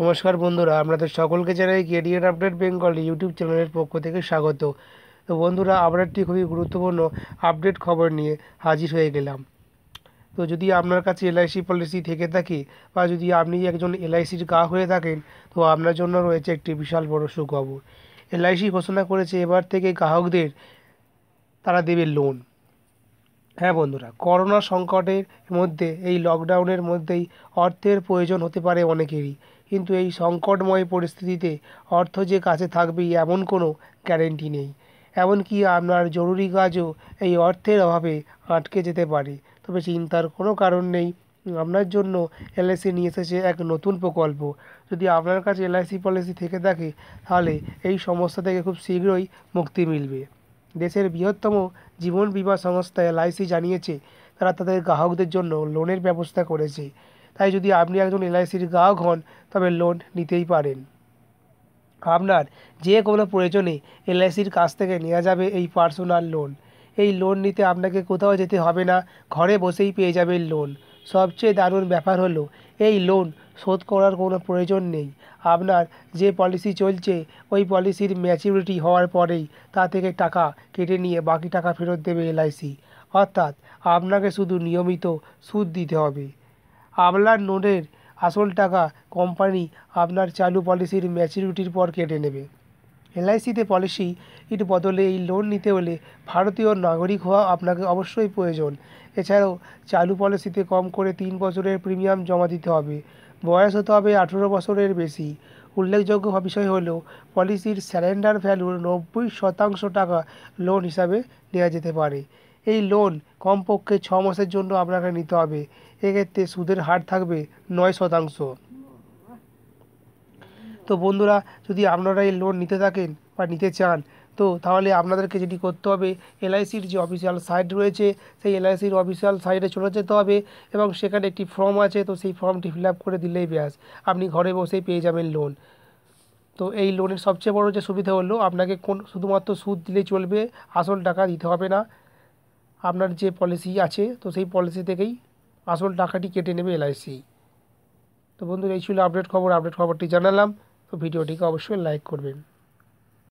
নমস্কার বন্ধুরা আপনাদের সকলকে জানাই কেরিয়ার আপডেট বেঙ্গল ইউটিউব চ্যানেলের পক্ষ থেকে স্বাগত তো বন্ধুরা আপডেটটি খুবই গুরুত্বপূর্ণ আপডেট খবর নিয়ে হাজির হয়ে গেলাম তো যদি আপনার কাছে এলআইসি পলিসি থেকে থাকে বা যদি আপনি একজন এলআইসির গা হয়ে থাকেন তো আপনার জন্য রয়েছে একটি বিশাল বড় সুখবর এলআইসি ঘোষণা করেছে এবার থেকে গ্রাহকদের তারা দেবে লোন হ্যাঁ বন্ধুরা করোনা সংকটের মধ্যে এই লকডাউনের মধ্যেই অর্থের প্রয়োজন হতে পারে অনেকেরই কিন্তু এই সংকটময় পরিস্থিতিতে অর্থ যে কাছে থাকবে এমন কোনো গ্যারেন্টি নেই এমনকি আপনার জরুরি কাজও এই অর্থের অভাবে আটকে যেতে পারে তবে চিন্তার কোনো কারণ নেই আপনার জন্য এলআইসি নিয়ে এসেছে এক নতুন প্রকল্প যদি আপনার কাছে এলআইসি পলিসি থেকে থাকে তাহলে এই সমস্যা থেকে খুব শীঘ্রই মুক্তি মিলবে দেশের বৃহত্তম জীবন বিমা সংস্থা এলআইসি জানিয়েছে তারা তাদের গ্রাহকদের জন্য লোনের ব্যবস্থা করেছে তাই যদি আপনি একজন এলআইসির গ্রাহক হন তবে লোন নিতেই পারেন আপনার যে কোনো প্রয়োজনে এলআইসির কাছ থেকে নেওয়া যাবে এই পার্সোনাল লোন এই লোন নিতে আপনাকে কোথাও যেতে হবে না ঘরে বসেই পেয়ে যাবে লোন সবচেয়ে দারুণ ব্যাপার হলো এই লোন শোধ করার কোনো প্রয়োজন নেই আপনার যে পলিসি চলছে ওই পলিসির ম্যাচিউরিটি হওয়ার পরেই তা থেকে টাকা কেটে নিয়ে বাকি টাকা ফেরত দেবে এলআইসি অর্থাৎ আপনাকে শুধু নিয়মিত সুদ দিতে হবে আপনার নোটের আসল টাকা কোম্পানি আপনার চালু পলিসির ম্যাচিউরিটির পর কেটে নেবে এলআইসিতে পলিসি এর বদলে এই লোন নিতে হলে ভারতীয় নাগরিক হওয়া আপনাকে অবশ্যই প্রয়োজন এছাড়াও চালু পলিসিতে কম করে তিন বছরের প্রিমিয়াম জমা দিতে হবে বয়স হতে হবে আঠেরো বছরের বেশি উল্লেখযোগ্য বিষয় হল পলিসির স্যালেন্ডার ভ্যালুর নব্বই শতাংশ টাকা লোন হিসাবে নেওয়া যেতে পারে এই লোন কমপক্ষে ছ মাসের জন্য আপনাকে নিতে হবে এক্ষেত্রে সুদের হার থাকবে নয় শতাংশ তো বন্ধুরা যদি আপনারা এই লোন নিতে থাকেন বা নিতে চান তো তাহলে আপনাদেরকে যেটি করতে হবে এলআইসির যে অফিসিয়াল সাইট রয়েছে সেই এলআইসির অফিসিয়াল সাইটে চলে যেতে হবে এবং সেখানে একটি ফর্ম আছে তো সেই ফর্মটি ফিল করে দিলেই ব্যাস আপনি ঘরে বসেই পেয়ে যাবেন লোন তো এই লোনের সবচেয়ে বড় যে সুবিধা হলো আপনাকে কোন শুধুমাত্র সুদ দিলেই চলবে আসল টাকা দিতে হবে না আপনার যে পলিসি আছে তো সেই পলিসি থেকেই আসল টাকাটি কেটে নেবে এলআইসি তো বন্ধুরা এই ছিল আপডেট খবর আপডেট খবরটি জানালাম তো ভিডিওটিকে অবশ্যই লাইক করবেন